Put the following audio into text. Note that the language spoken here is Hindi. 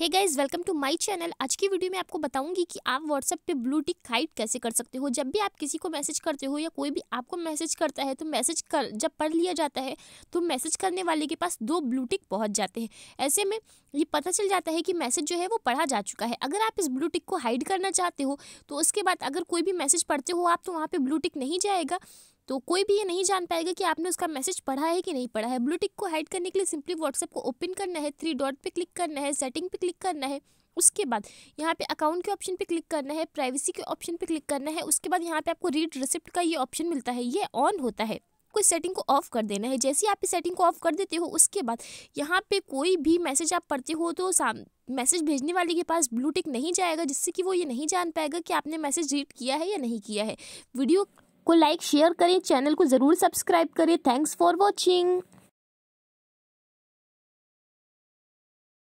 hey guys welcome to my channel आज की वीडियो में आपको बताऊंगी कि आप व्हाट्सएप पे ब्लू टिक हाइड कैसे कर सकते हो जब भी आप किसी को मैसेज करते हो या कोई भी आपको मैसेज करता है तो मैसेज कर जब पढ़ लिया जाता है तो मैसेज करने वाले के पास दो ब्लू टिक पहुंच जाते हैं ऐसे में ये पता चल जाता है कि मैसेज जो है वो पढ़ा जा चुका है अगर आप इस ब्लू टिक को हाइड करना चाहते हो तो उसके बाद अगर कोई भी मैसेज पढ़ते हो आप तो वहाँ पर ब्लू टिक नहीं जाएगा तो कोई भी ये नहीं जान पाएगा कि आपने उसका मैसेज पढ़ा है कि नहीं पढ़ा है ब्लूटिक को हाइड करने के लिए सिंपली व्हाट्सएप को ओपन करना है थ्री डॉट पर क्लिक करना है सेटिंग पे क्लिक करना है उसके बाद यहाँ पे अकाउंट के ऑप्शन पे क्लिक करना है प्राइवेसी के ऑप्शन पे क्लिक करना है उसके बाद यहाँ पे आपको रीड रिसिप्ट का ये ऑप्शन मिलता है ये ऑन होता है आपको इस सेटिंग को ऑफ कर देना है जैसे ही आप इस सेटिंग को ऑफ कर देते हो उसके बाद यहाँ पे कोई भी मैसेज आप पढ़ते हो तो साम मैसेज भेजने वाले के पास ब्लूटिक नहीं जाएगा जिससे कि वो ये नहीं जान पाएगा कि आपने मैसेज रीड किया है या नहीं किया है वीडियो को लाइक शेयर करें चैनल को ज़रूर सब्सक्राइब करें थैंक्स फॉर वॉचिंग